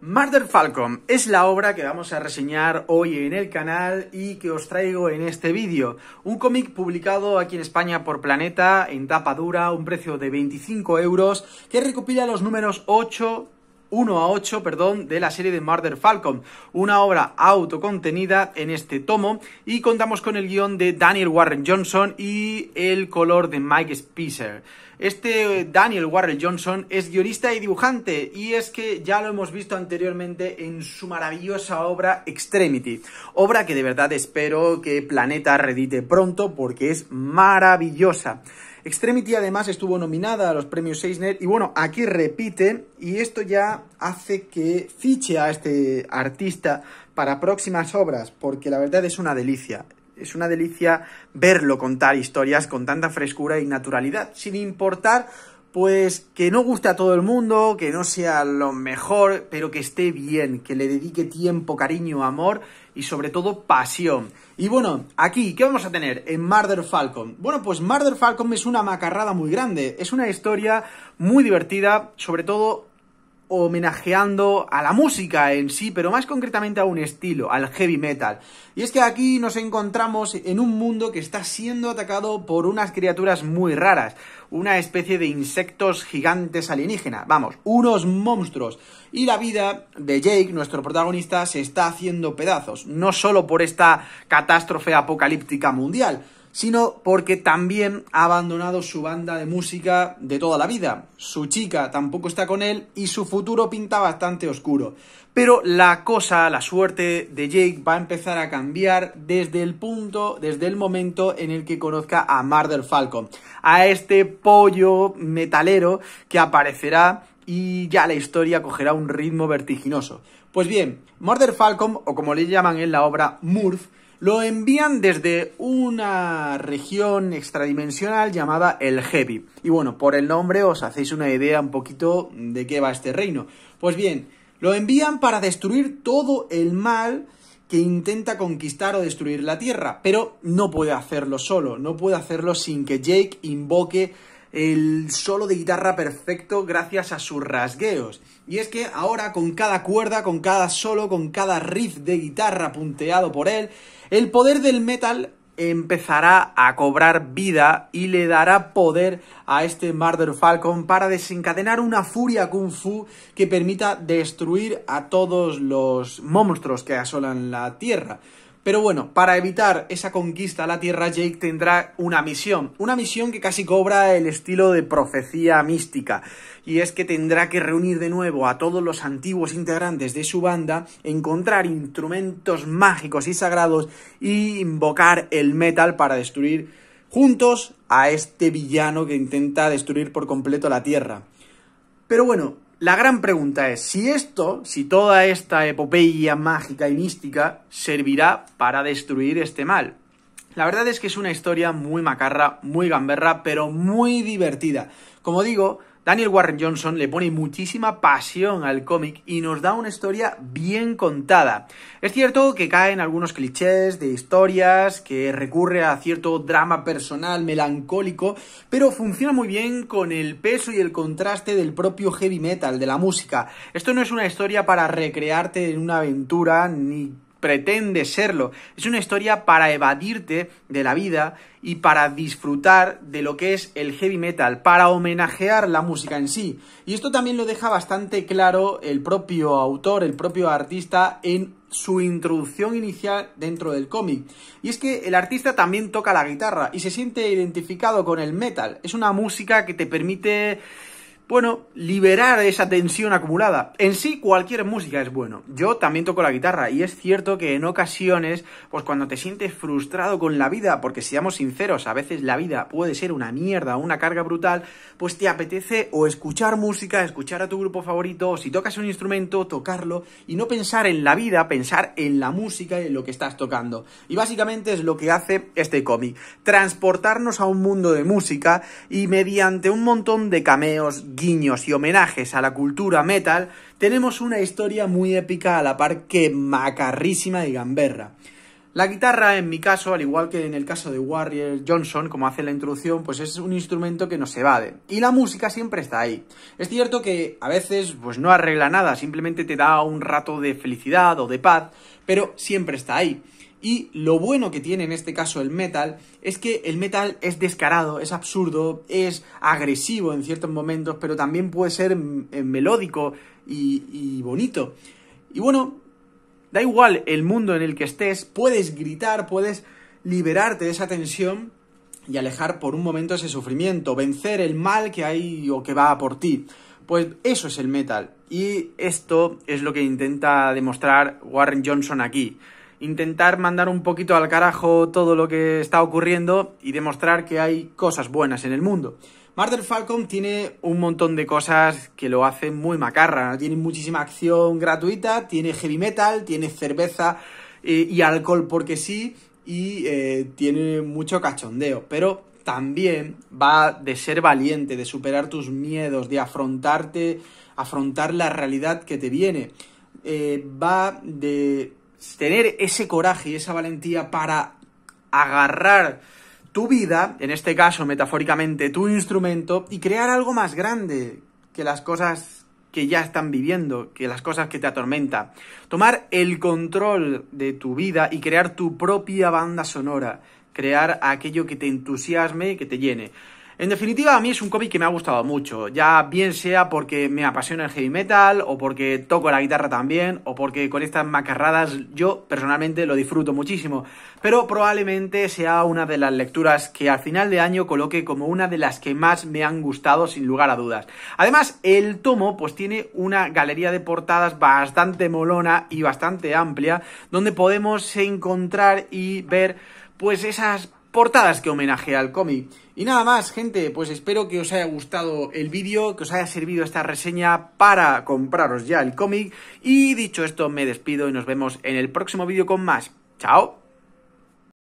Murder Falcon es la obra que vamos a reseñar hoy en el canal y que os traigo en este vídeo. Un cómic publicado aquí en España por Planeta, en tapa dura, un precio de 25 euros, que recopila los números 8, 1 a 8, perdón, de la serie de Murder Falcon, una obra autocontenida en este tomo y contamos con el guión de Daniel Warren Johnson y el color de Mike Spicer. Este eh, Daniel Warren Johnson es guionista y dibujante y es que ya lo hemos visto anteriormente en su maravillosa obra Extremity, obra que de verdad espero que Planeta redite pronto porque es maravillosa. Extremity además estuvo nominada a los premios Eisner y bueno, aquí repite y esto ya hace que fiche a este artista para próximas obras, porque la verdad es una delicia. Es una delicia verlo contar historias con tanta frescura y naturalidad, sin importar pues que no guste a todo el mundo, que no sea lo mejor, pero que esté bien, que le dedique tiempo, cariño, amor y sobre todo pasión. Y bueno, aquí, ¿qué vamos a tener en Murder Falcon? Bueno, pues Murder Falcon es una macarrada muy grande, es una historia muy divertida, sobre todo homenajeando a la música en sí, pero más concretamente a un estilo, al heavy metal. Y es que aquí nos encontramos en un mundo que está siendo atacado por unas criaturas muy raras, una especie de insectos gigantes alienígena, vamos, unos monstruos. Y la vida de Jake, nuestro protagonista, se está haciendo pedazos, no solo por esta catástrofe apocalíptica mundial, sino porque también ha abandonado su banda de música de toda la vida. Su chica tampoco está con él y su futuro pinta bastante oscuro. Pero la cosa, la suerte de Jake va a empezar a cambiar desde el punto, desde el momento en el que conozca a Marder Falcon, a este pollo metalero que aparecerá y ya la historia cogerá un ritmo vertiginoso. Pues bien, Murder Falcon, o como le llaman en la obra, Murph, lo envían desde una región extradimensional llamada el Heavy. Y bueno, por el nombre os hacéis una idea un poquito de qué va este reino. Pues bien, lo envían para destruir todo el mal que intenta conquistar o destruir la Tierra, pero no puede hacerlo solo, no puede hacerlo sin que Jake invoque el solo de guitarra perfecto gracias a sus rasgueos. Y es que ahora con cada cuerda, con cada solo, con cada riff de guitarra punteado por él, el poder del metal empezará a cobrar vida y le dará poder a este Marder Falcon para desencadenar una furia kung fu que permita destruir a todos los monstruos que asolan la Tierra. Pero bueno, para evitar esa conquista a la Tierra, Jake tendrá una misión. Una misión que casi cobra el estilo de profecía mística. Y es que tendrá que reunir de nuevo a todos los antiguos integrantes de su banda, encontrar instrumentos mágicos y sagrados e invocar el metal para destruir juntos a este villano que intenta destruir por completo la Tierra. Pero bueno, la gran pregunta es si esto, si toda esta epopeya mágica y mística servirá para destruir este mal. La verdad es que es una historia muy macarra, muy gamberra, pero muy divertida. Como digo, Daniel Warren Johnson le pone muchísima pasión al cómic y nos da una historia bien contada. Es cierto que caen algunos clichés de historias, que recurre a cierto drama personal melancólico, pero funciona muy bien con el peso y el contraste del propio heavy metal, de la música. Esto no es una historia para recrearte en una aventura ni pretende serlo. Es una historia para evadirte de la vida y para disfrutar de lo que es el heavy metal, para homenajear la música en sí. Y esto también lo deja bastante claro el propio autor, el propio artista en su introducción inicial dentro del cómic. Y es que el artista también toca la guitarra y se siente identificado con el metal. Es una música que te permite bueno, liberar esa tensión acumulada. En sí, cualquier música es bueno. Yo también toco la guitarra y es cierto que en ocasiones, pues cuando te sientes frustrado con la vida, porque seamos sinceros, a veces la vida puede ser una mierda, una carga brutal, pues te apetece o escuchar música, escuchar a tu grupo favorito, o si tocas un instrumento, tocarlo y no pensar en la vida, pensar en la música y en lo que estás tocando. Y básicamente es lo que hace este cómic, transportarnos a un mundo de música y mediante un montón de cameos, guiños y homenajes a la cultura metal, tenemos una historia muy épica a la par que macarrísima y gamberra. La guitarra, en mi caso, al igual que en el caso de Warrior Johnson, como hace la introducción, pues es un instrumento que nos evade. Y la música siempre está ahí. Es cierto que a veces pues no arregla nada, simplemente te da un rato de felicidad o de paz, pero siempre está ahí. Y lo bueno que tiene en este caso el metal es que el metal es descarado, es absurdo, es agresivo en ciertos momentos, pero también puede ser mm, eh, melódico y, bonito. Y bueno, da igual el mundo en el que estés, puedes gritar, puedes liberarte de esa tensión y alejar por un momento ese sufrimiento, vencer el mal que hay o que va por ti. Pues eso es el metal. Y esto es lo que intenta demostrar Warren Johnson aquí intentar mandar un poquito al carajo todo lo que está ocurriendo y demostrar que hay cosas buenas en el mundo. Marvel Falcon tiene un montón de cosas que lo hacen muy macarra. Tiene muchísima acción gratuita, tiene heavy metal, tiene cerveza eh, y alcohol porque sí, y eh, tiene mucho cachondeo. Pero también va de ser valiente, de superar tus miedos, de afrontarte, afrontar la realidad que te viene. Eh, va de tener ese coraje y esa valentía para agarrar tu vida, en este caso metafóricamente tu instrumento, y crear algo más grande que las cosas que ya están viviendo, que las cosas que te atormentan. Tomar el control de tu vida y crear tu propia banda sonora, crear aquello que te entusiasme y que te llene. En definitiva, a mí es un cómic que me ha gustado mucho, ya bien sea porque me apasiona el heavy metal, o porque toco la guitarra también, o porque con estas macarradas yo personalmente lo disfruto muchísimo, pero probablemente sea una de las lecturas que al final de año coloque como una de las que más me han gustado sin lugar a dudas. Además, el tomo pues tiene una galería de portadas bastante molona y bastante amplia, donde podemos encontrar y ver pues esas portadas que homenaje al cómic. Y nada más, gente, pues espero que os haya gustado el vídeo, que os haya servido esta reseña para compraros ya el cómic. Y dicho esto, me despido y nos vemos en el próximo vídeo con más. ¡Chao!